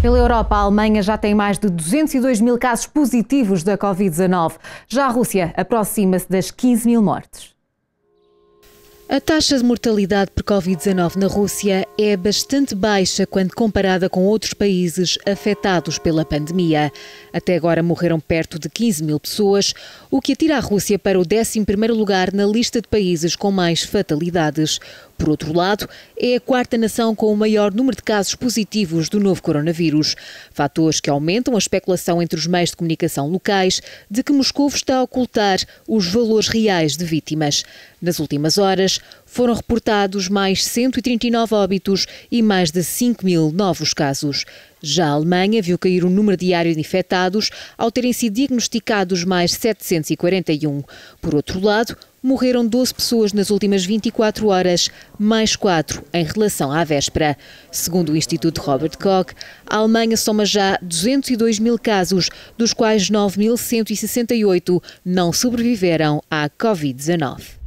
Pela Europa, a Alemanha já tem mais de 202 mil casos positivos da Covid-19. Já a Rússia aproxima-se das 15 mil mortes. A taxa de mortalidade por Covid-19 na Rússia é bastante baixa quando comparada com outros países afetados pela pandemia. Até agora morreram perto de 15 mil pessoas, o que atira a Rússia para o 11 lugar na lista de países com mais fatalidades. Por outro lado, é a quarta nação com o maior número de casos positivos do novo coronavírus. Fatores que aumentam a especulação entre os meios de comunicação locais de que Moscou está a ocultar os valores reais de vítimas. Nas últimas horas, foram reportados mais 139 óbitos e mais de 5 mil novos casos. Já a Alemanha viu cair o número diário de infectados ao terem sido diagnosticados mais 741. Por outro lado, morreram 12 pessoas nas últimas 24 horas, mais 4 em relação à véspera. Segundo o Instituto Robert Koch, a Alemanha soma já 202 mil casos, dos quais 9.168 não sobreviveram à Covid-19.